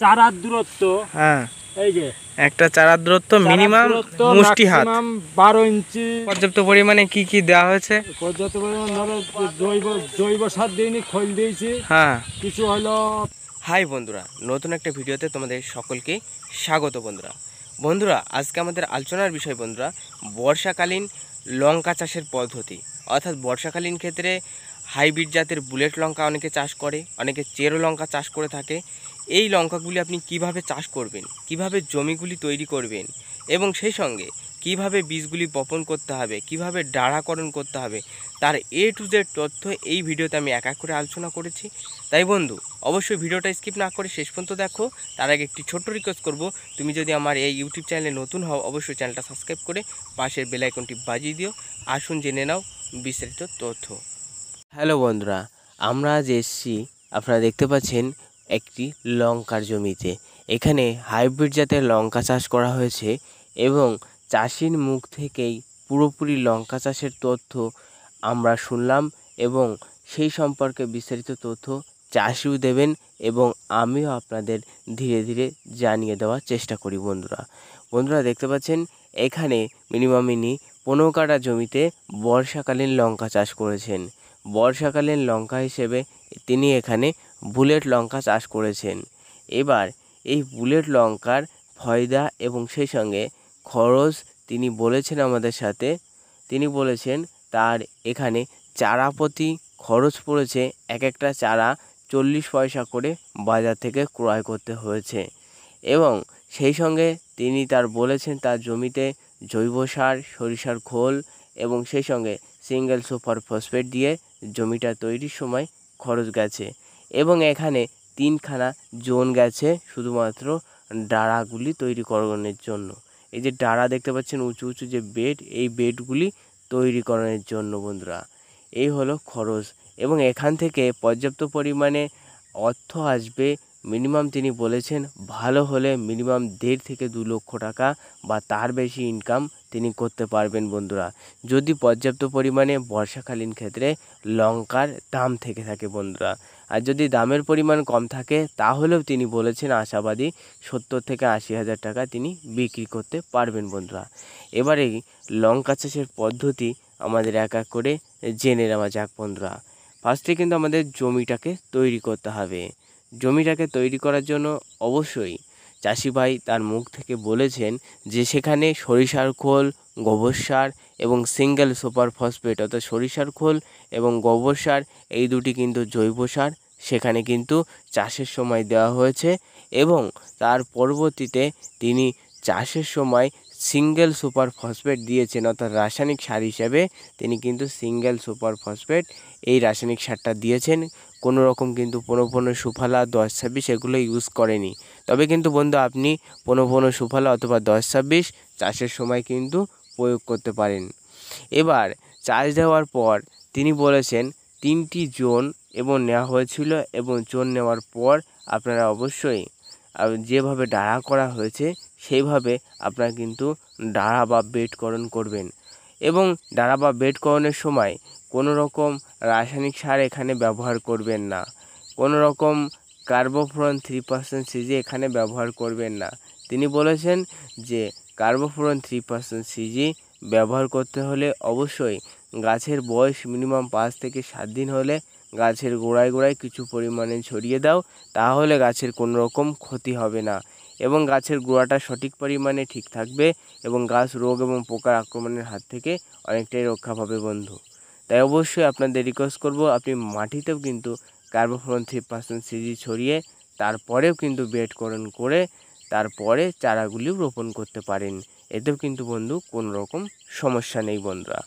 চারার দূরত্ব হ্যাঁ এই যে একটা চারার দূরত্ব মিনিমাম মুষ্টি হাত বারো ইঞ্চি পর্যাপ্ত পরিমাণে কি কি দেওয়া হয়েছে পর্যাপ্ত পরিমাণ ধরো জৈব জৈব সার দিইনি খোল দিয়েছি হ্যাঁ কিছু হলো হাই বন্ধুরা নতুন একটা ভিডিওতে তোমাদের সকলকে স্বাগত বন্ধুরা বন্ধুরা আজকে আমাদের আলোচনার বিষয় বন্ধুরা বর্ষাকালীন লঙ্কা চাষের পদ্ধতি অর্থাৎ বর্ষাকালীন ক্ষেত্রে হাইব্রিড জাতের বুলেট লঙ্কা অনেকে চাষ করে অনেকে চেরো লঙ্কা চাষ করে থাকে এই লঙ্কাগুলি আপনি কিভাবে চাষ করবেন কিভাবে জমিগুলি তৈরি করবেন এবং সেই সঙ্গে কিভাবে বীজগুলি বপন করতে হবে কিভাবে ডাড়াকরণ করতে হবে তার এ টু জেড তথ্য এই ভিডিওতে আমি এক এক করে আলোচনা করেছি তাই বন্ধু অবশ্যই ভিডিওটা স্কিপ না করে শেষ পর্যন্ত দেখো তার আগে একটি ছোট্ট রিকোয়েস্ট করব তুমি যদি আমার এই ইউটিউব চ্যানেলে নতুন হও অবশ্যই চ্যানেলটা সাবস্ক্রাইব করে পাশের বেলাইকনটি বাজিয়ে দিও আসুন জেনে নাও বিস্তারিত তথ্য হ্যালো বন্ধুরা আমরা আজ এসছি আপনারা দেখতে পাচ্ছেন একটি লঙ্কার জমিতে এখানে হাইব্রিড জাতের লঙ্কা চাষ করা হয়েছে এবং চাষির মুখ থেকেই পুরোপুরি লঙ্কা চাষের তথ্য আমরা শুনলাম এবং সেই সম্পর্কে বিস্তারিত তথ্য চাষিও দেবেন এবং আমিও আপনাদের ধীরে ধীরে জানিয়ে দেওয়ার চেষ্টা করি বন্ধুরা বন্ধুরা দেখতে পাচ্ছেন এখানে মিনিমাম ইনি পনেরো কাটা জমিতে বর্ষাকালীন লঙ্কা চাষ করেছেন বর্ষাকালীন লঙ্কা হিসেবে তিনি এখানে বুলেট লঙ্কা চাষ করেছেন এবার এই বুলেট লঙ্কার ফয়দা এবং সেই সঙ্গে খরচ তিনি বলেছেন আমাদের সাথে তিনি বলেছেন তার এখানে চারা প্রতি খরচ পড়েছে এক একটা চারা চল্লিশ পয়সা করে বাজার থেকে ক্রয় করতে হয়েছে এবং সেই সঙ্গে তিনি তার বলেছেন তার জমিতে জৈব সার সরিষার খোল এবং সেই সঙ্গে সিঙ্গেল সুপার ফসফেট দিয়ে জমিটা তৈরির সময় খরচ গেছে এবং এখানে তিনখানা জোন গেছে শুধুমাত্র ডাড়াগুলি তৈরি করণের জন্য এই যে ডাড়া দেখতে পাচ্ছেন উঁচু উঁচু যে বেড এই বেডগুলি তৈরি করণের জন্য বন্ধুরা এই হলো খরচ এবং এখান থেকে পর্যাপ্ত পরিমাণে অর্থ আসবে মিনিমাম তিনি বলেছেন ভালো হলে মিনিমাম দেড় থেকে দু লক্ষ টাকা বা তার বেশি ইনকাম তিনি করতে পারবেন বন্ধুরা যদি পর্যাপ্ত পরিমাণে বর্ষাকালীন ক্ষেত্রে লঙ্কার দাম থেকে থাকে বন্ধুরা আর যদি দামের পরিমাণ কম থাকে তাহলেও তিনি বলেছেন আশাবাদী সত্তর থেকে আশি হাজার টাকা তিনি বিক্রি করতে পারবেন বন্ধুরা এবারে লঙ্কা চাষের পদ্ধতি আমাদের এক এক করে জেনে নেওয়া যাক বন্ধুরা ফার্স্টে কিন্তু আমাদের জমিটাকে তৈরি করতে হবে জমিটাকে তৈরি করার জন্য অবশ্যই চাষিভাই তার মুখ থেকে বলেছেন যে সেখানে সরিষার খোল গোবর সার এবং সিঙ্গেল সুপার ফসফেট অর্থাৎ সরিষার খোল এবং গোবর সার এই দুটি কিন্তু জৈব সার সেখানে কিন্তু চাষের সময় দেওয়া হয়েছে এবং তার পরবর্তীতে তিনি চাষের সময় সিঙ্গেল সুপার ফসফেট দিয়েছেন অর্থাৎ রাসায়নিক সার হিসেবে তিনি কিন্তু সিঙ্গেল সুপার ফসফেট এই রাসায়নিক সারটা দিয়েছেন কোনো রকম কিন্তু পনেরো পনেরো সুফালা দশ ছাব্বিশ এগুলো ইউজ করেনি তবে কিন্তু বন্ধু আপনি পনেরো পনেরো সুফালা অথবা দশ ছাব্বিশ চাষের সময় কিন্তু প্রয়োগ করতে পারেন এবার চাষ দেওয়ার পর তিনি বলেছেন তিনটি জোন এবং নেওয়া হয়েছিল এবং জোন নেওয়ার পর আপনারা অবশ্যই যেভাবে ডাড়া করা হয়েছে সেইভাবে আপনারা কিন্তু ডাড়া বা বেডকরণ করবেন এবং ডাড়া বা বেডকরণের সময় কোনো রকম রাসায়নিক সার এখানে ব্যবহার করবেন না কোনো রকম কার্বোফোরন থ্রি পার্সেন্ট সিজি এখানে ব্যবহার করবেন না তিনি বলেছেন যে কার্বোফোরন থ্রি পার্সেন্ট সিজি ব্যবহার করতে হলে অবশ্যই গাছের বয়স মিনিমাম পাঁচ থেকে সাত দিন হলে গাছের গোড়ায় গোড়ায় কিছু পরিমাণে ছড়িয়ে দাও তাহলে গাছের কোনো রকম ক্ষতি হবে না এবং গাছের গোড়াটা সঠিক পরিমাণে ঠিক থাকবে এবং গাছ রোগ এবং পোকার আক্রমণের হাত থেকে অনেকটাই রক্ষা পাবে বন্ধু তাই অবশ্যই আপনাদের রিকোয়েস্ট করব আপনি মাটিতেও কিন্তু কার্বোফোরন থ্রি পার্সেন্ট সিজি ছড়িয়ে তারপরেও কিন্তু বেডকরণ করে তারপরে চারাগুলিও রোপণ করতে পারেন এতেও কিন্তু বন্ধু কোনো রকম সমস্যা নেই বন্ধুরা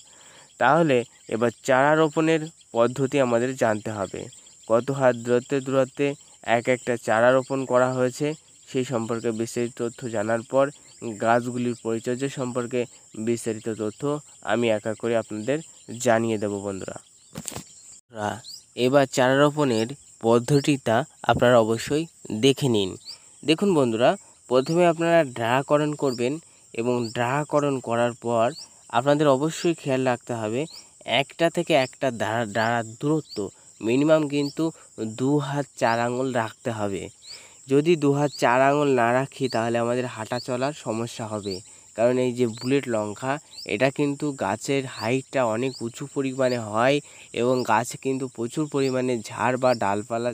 তাহলে এবার চারা রোপণের পদ্ধতি আমাদের জানতে হবে কত হাত দূরত্বে দূরত্বে এক একটা চারা রোপণ করা হয়েছে সেই সম্পর্কে বিস্তারিত তথ্য জানার পর গাছগুলির পরিচর্যা সম্পর্কে বিস্তারিত তথ্য আমি এক এক করে আপনাদের জানিয়ে দেব বন্ধুরা এবার চারা রোপণের পদ্ধতিটা আপনারা অবশ্যই দেখে নিন দেখুন বন্ধুরা প্রথমে আপনারা ড্রাকরণ করবেন এবং ড্রাকরণ করার পর আপনাদের অবশ্যই খেয়াল রাখতে হবে একটা থেকে একটা দাঁড়ার দূরত্ব মিনিমাম কিন্তু দু হাত চার আঙুল রাখতে হবে যদি দু হাত চার আঙুল না রাখি তাহলে আমাদের হাঁটা চলার সমস্যা হবে কারণ এই যে বুলেট লঙ্কা এটা কিন্তু গাছের হাইটটা অনেক উঁচু পরিমাণে হয় এবং গাছ কিন্তু প্রচুর পরিমাণে ঝাড় বা ডালপালা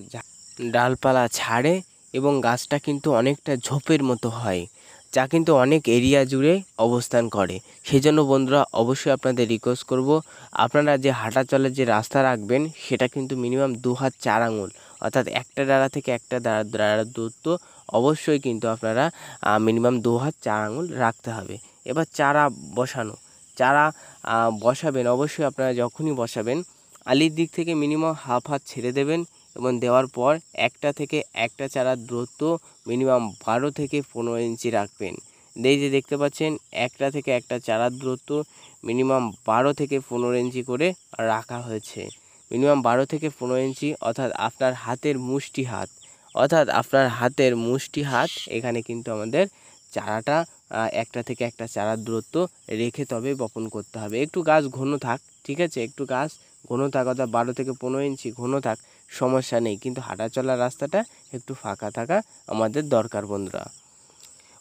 ডালপালা ছাড়ে এবং গাছটা কিন্তু অনেকটা ঝোপের মতো হয় যা কিন্তু অনেক এরিয়া জুড়ে অবস্থান করে সেজন্য বন্ধুরা অবশ্যই আপনাদের রিকোয়েস্ট করব আপনারা যে হাঁটা চলার যে রাস্তা রাখবেন সেটা কিন্তু মিনিমাম দু হাত চার আঙুল অর্থাৎ একটা ডাড়া থেকে একটা দাঁড়া দাঁড়ার দূরত্ব অবশ্যই কিন্তু আপনারা মিনিমাম দু হাত চার আঙুল রাখতে হবে এবার চারা বসানো চারা বসাবেন অবশ্যই আপনারা যখনই বসাবেন আলির দিক থেকে মিনিমাম হাফ হাত ছেড়ে দেবেন এবং দেওয়ার পর একটা থেকে একটা চারার দূরত্ব মিনিমাম বারো থেকে পনেরো ইঞ্চি রাখবেন এই যে দেখতে পাচ্ছেন একটা থেকে একটা চারার দূরত্ব মিনিমাম বারো থেকে পনেরো ইঞ্চি করে রাখা হয়েছে মিনিমাম বারো থেকে পনেরো ইঞ্চি অর্থাৎ আপনার হাতের মুষ্টি হাত অর্থাৎ আপনার হাতের মুষ্টি হাত এখানে কিন্তু আমাদের চারাটা একটা থেকে একটা চারার দূরত্ব রেখে তবে বপন করতে হবে একটু গাছ ঘন থাক ঠিক আছে একটু গাছ ঘন থাক অর্থাৎ বারো থেকে পনেরো ইঞ্চি ঘন থাক সমস্যা নেই কিন্তু হাঁটা চলার রাস্তাটা একটু ফাঁকা থাকা আমাদের দরকার বন্ধুরা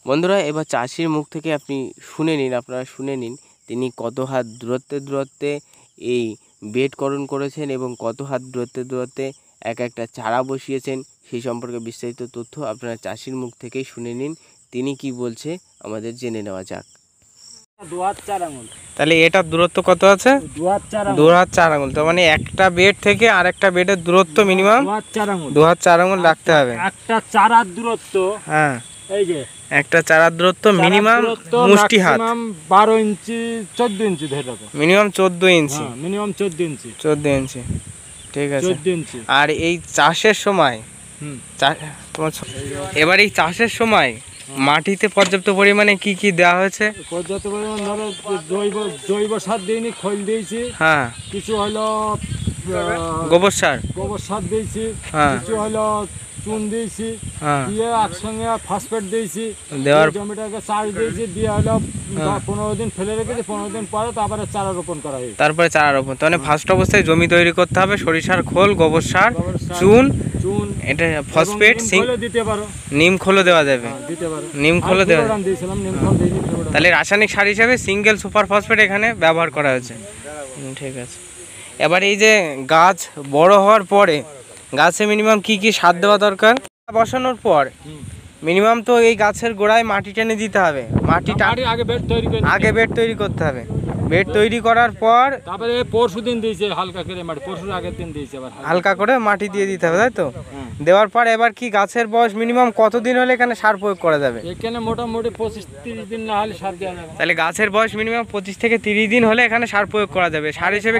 বন্ধুরা এবার চাষির মুখ থেকে আপনি শুনে নিন আপনারা শুনে নিন তিনি কত হাত দূরত্বে দূরত্বে এই বেডকরণ করেছেন এবং কত হাত দূরত্বে দূরত্বে এক একটা চারা বসিয়েছেন সেই সম্পর্কে বিস্তারিত তথ্য আপনারা চাষির মুখ থেকেই শুনে নিন তিনি কি বলছে আমাদের জেনে নেওয়া যাক তাহলে এটার দূরত্ব কত আছে দু হাত চার আঙুল তো মানে একটা বেড থেকে আর একটা বেডের দূরত্ব মিনিমাম দু হাত চার আঙুল রাখতে হবে একটা চারার দূরত্ব হ্যাঁ এই যে একটা চারার দূরত্ব মিনিমাম মুষ্টি হাত বারো ইঞ্চি চোদ্দ ইঞ্চি ধরে মিনিমাম চোদ্দ ইঞ্চি মিনিমাম হ্যাঁ, চোদ্দ ইঞ্চি চোদ্দ ইঞ্চি ঠিক আছে আর এই চাষের সময় তোমার এবার এই চাষের সময় মাটিতে পর্যাপ্ত পরিমাণে কি কি দেওয়া হয়েছে পর্যাপ্ত পরিমাণ ধরো জৈব জৈব সার দিইনি খৈল দিয়েছি হ্যাঁ কিছু হলো গোবর সার গোবর সার দিয়েছি হ্যাঁ। কিছু হলো চুন দিয়েছি হ্যাঁ। দিয়ে একসঙ্গে ফসফেট দিয়েছি দেওয়ার জমিটাকে চাষ দিয়েছি দিয়ে হলো হ্যাঁ। পনেরো দিন ফেলে রেখেছি পনেরো দিন পরে তারপরে চারা রোপণ করা হয়েছে তারপরে চারা রোপণ তাহলে ফার্স্ট অবস্থায় জমি তৈরি করতে হবে সরিষার খোল গোবর সার চুন চুন এটা ফসফেট দিতে পারো নিম খোলো দেওয়া যাবে হ্যাঁ, দিতে পারো নিম খোলো দেওয়া দিয়েছিলাম নিম খোল তাহলে রাসায়নিক সার হিসাবে সিঙ্গেল সুপার ফসফেট এখানে ব্যবহার করা হয়েছে ঠিক আছে এবার এই যে গাছ বড় হওয়ার পরে গাছে মিনিমাম কি কি সার দেওয়া দরকার বসানোর পর মিনিমাম তো এই গাছের গোড়ায় মাটি টেনে দিতে হবে মাটি আগে আগে বেড তৈরি করতে হবে বেড তৈরি করার পর তারপরে পরশু দিন দিয়েছে হালকা করে মাটি পরশুর আগের দিন দিয়েছে আবার হালকা করে মাটি দিয়ে দিতে হবে তাই তো হ্যাঁ। দেওয়ার পর এবার কি গাছের বয়স মিনিমাম কত দিন হলে এখানে সার প্রয়োগ করা যাবে এখানে মোটামুটি পঁচিশ তিরিশ দিন না হলে সার দেওয়া যাবে তাহলে গাছের বয়স মিনিমাম পঁচিশ থেকে তিরিশ দিন হলে এখানে সার প্রয়োগ করা যাবে সার হিসেবে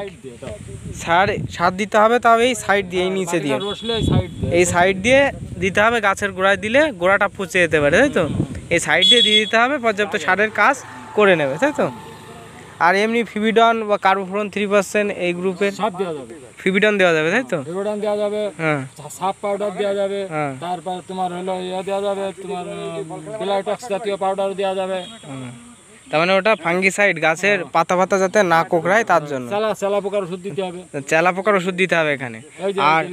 সার সার দিতে হবে তবে এই সাইড দিয়ে এই নিচে দিয়ে এই সাইড দিয়ে দিতে হবে গাছের গোড়ায় দিলে গোড়াটা পচে যেতে পারে তাই তো এই সাইড দিয়ে দিয়ে দিতে হবে পর্যাপ্ত সারের কাজ করে নেবে তাই তো আর এমনি ফিবিডন বা কার্বোফোরন থ্রি পার্সেন্ট এই গ্রুপের সব দেওয়া যাবে ফিবিডন দেওয়া যাবে তাই তো ফিবিডন দেওয়া যাবে সাপ হ্যাঁ। পাউডার দেওয়া যাবে হ্যাঁ। তারপর তোমার হলো ইয়ে দেওয়া যাবে তোমার প্লাইটক্স জাতীয় পাউডার দেওয়া যাবে তার মানে ওটা ফাঙ্গিসাইড গাছের পাতা পাতা যাতে না কোকড়ায় তার জন্য চালা চালা পোকার ওষুধ দিতে হবে চালা পোকার ওষুধ দিতে হবে এখানে আর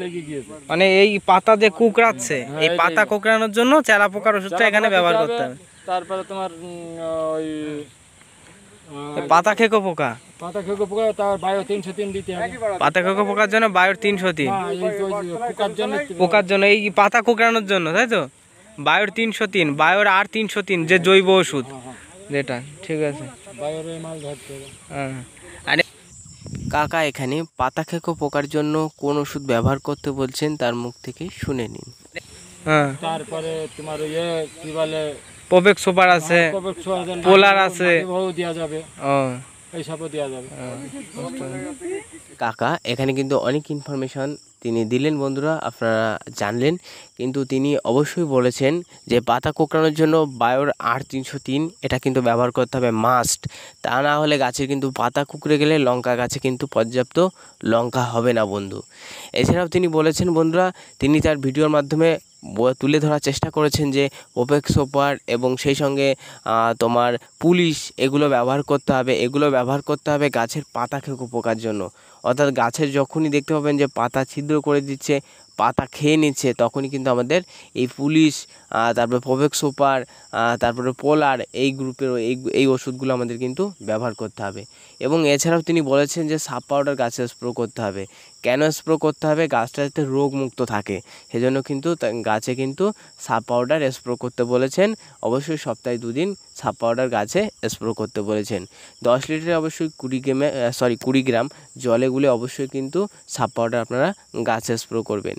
মানে এই পাতা যে কুকড়াচ্ছে হ্যাঁ, এই পাতা কোকড়ানোর জন্য চালা পোকার ওষুধটা এখানে ব্যবহার করতে হবে তারপরে তোমার ওই পাতা খেকো পোকা পাতা খেকো পোকা তার বায়ো তিনশো তিন দিতে হবে পাতা খেকো পোকার জন্য বায়োর তিনশো তিন হ্যাঁ, পোকার জন্য এই পাতা কোকড়ানোর জন্য তাই তো বায়োর তিনশো তিন বায়োর আর তিনশো তিন যে জৈব ওষুধ হ্যাঁ, হ্যাঁ। যেটা ঠিক আছে আর কাকা এখানে পাতা খেকো পোকার জন্য কোন ওষুধ ব্যবহার করতে বলছেন তার মুখ থেকে শুনে নিন হ্যাঁ তারপরে তোমার ইয়ে কি বলে পবেক সুপার আছে পোলার হ্যাঁ, আছে কাকা এখানে কিন্তু অনেক ইনফরমেশন তিনি দিলেন বন্ধুরা আপনারা জানলেন কিন্তু তিনি অবশ্যই বলেছেন যে পাতা কোকড়ানোর জন্য বায়োর আর তিনশো তিন এটা কিন্তু ব্যবহার করতে হবে মাস্ট তা না হলে গাছের কিন্তু পাতা কুকড়ে গেলে লঙ্কা গাছে কিন্তু পর্যাপ্ত লঙ্কা হবে না বন্ধু এছাড়াও তিনি বলেছেন বন্ধুরা তিনি তার ভিডিওর মাধ্যমে তুলে ধরার চেষ্টা করেছেন যে ওপেক্স সোপার এবং সেই সঙ্গে তোমার পুলিশ এগুলো ব্যবহার করতে হবে এগুলো ব্যবহার করতে হবে গাছের পাতাকে পোকার জন্য অর্থাৎ গাছের যখনই দেখতে পাবেন যে পাতা ছিদ্র করে দিচ্ছে পাতা খেয়ে নিচ্ছে তখনই কিন্তু আমাদের এই পুলিশ তারপরে সোপার তারপরে পোলার এই গ্রুপের এই এই ওষুধগুলো আমাদের কিন্তু ব্যবহার করতে হবে এবং এছাড়াও তিনি বলেছেন যে সাপ পাউডার গাছে স্প্রো করতে হবে কেন স্প্রো করতে হবে গাছটা যাতে রোগমুক্ত থাকে সেজন্য কিন্তু গাছে কিন্তু সাপ পাউডার স্প্রো করতে বলেছেন অবশ্যই সপ্তাহে দুদিন সাপ পাউডার গাছে স্প্রো করতে বলেছেন দশ লিটারে অবশ্যই কুড়ি গ্রামে সরি কুড়ি গ্রাম জলে গুলে অবশ্যই কিন্তু সাপ পাউডার আপনারা গাছে স্প্রো করবেন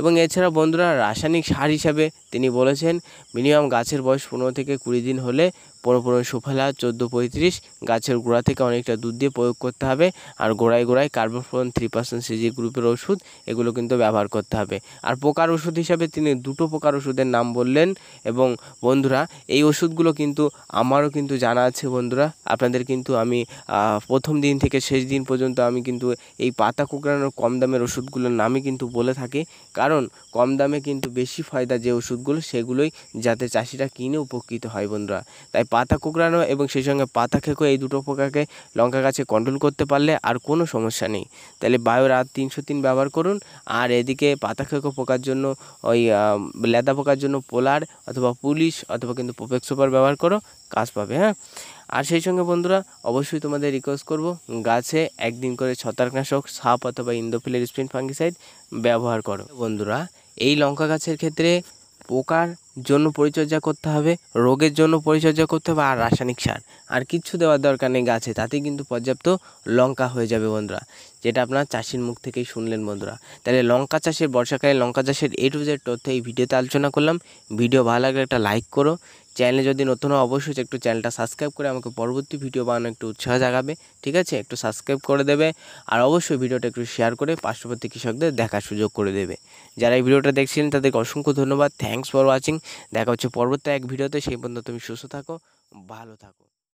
এবং এছাড়া বন্ধুরা রাসায়নিক সার হিসাবে তিনি বলেছেন মিনিমাম গাছের বয়স পনেরো থেকে কুড়ি দিন হলে পনেরো পনেরো সুফেলা চোদ্দো পঁয়ত্রিশ গাছের গোড়া থেকে অনেকটা দুধ দিয়ে প্রয়োগ করতে হবে আর গোড়ায় গোড়ায় কার্বোফ্লোন থ্রি পার্সেন্ট সিজি গ্রুপের ওষুধ এগুলো কিন্তু ব্যবহার করতে হবে আর পোকার ওষুধ হিসাবে তিনি দুটো পোকার ওষুধের নাম বললেন এবং বন্ধুরা এই ওষুধগুলো কিন্তু আমারও কিন্তু জানা আছে বন্ধুরা আপনাদের কিন্তু আমি প্রথম দিন থেকে শেষ দিন পর্যন্ত আমি কিন্তু এই পাতা কোঁকড়ানোর কম দামের ওষুধগুলোর নামই কিন্তু বলে থাকি কারণ কম দামে কিন্তু বেশি ফায়দা যে ওষুধগুলো সেগুলোই যাতে চাষিরা কিনে উপকৃত হয় বন্ধুরা তাই পাতা কুকড়ানো এবং সেই সঙ্গে পাতা খেকো এই দুটো পোকাকে লঙ্কা গাছে কন্ট্রোল করতে পারলে আর কোনো সমস্যা নেই তাহলে বায়ো রাত তিনশো তিন ব্যবহার করুন আর এদিকে পাতা খেকো পোকার জন্য ওই লেদা পোকার জন্য পোলার অথবা পুলিশ অথবা কিন্তু পোপেক্স সুপার ব্যবহার করো কাজ পাবে হ্যাঁ আর সেই সঙ্গে বন্ধুরা অবশ্যই তোমাদের রিকোয়েস্ট করব গাছে একদিন করে ছত্রাকনাশক সাপ অথবা ইন্দোফিলের স্প্রিন ফাঙ্গিসাইড ব্যবহার করো বন্ধুরা এই লঙ্কা গাছের ক্ষেত্রে পোকার জন্য পরিচর্যা করতে হবে রোগের জন্য পরিচর্যা করতে হবে আর রাসায়নিক সার আর কিচ্ছু দেওয়ার দরকার নেই গাছে তাতে কিন্তু পর্যাপ্ত লঙ্কা হয়ে যাবে বন্ধুরা যেটা আপনার চাষির মুখ থেকেই শুনলেন বন্ধুরা তাহলে লঙ্কা চাষের বর্ষাকালে লঙ্কা চাষের এ টু জেড তথ্য এই ভিডিওতে আলোচনা করলাম ভিডিও ভালো লাগলে একটা লাইক করো চ্যানেলে যদি নতুন হয় অবশ্যই একটু চ্যানেলটা সাবস্ক্রাইব করে আমাকে পরবর্তী ভিডিও বানানো একটু উৎসাহ জাগাবে ঠিক আছে একটু সাবস্ক্রাইব করে দেবে আর অবশ্যই ভিডিওটা একটু শেয়ার করে পার্শ্ববর্তী কৃষকদের দেখার সুযোগ করে দেবে যারা এই ভিডিওটা দেখছিলেন তাদেরকে অসংখ্য ধন্যবাদ থ্যাংকস ফর ওয়াচিং দেখা হচ্ছে পরবর্তী এক ভিডিওতে সেই পর্যন্ত তুমি সুস্থ থাকো ভালো থাকো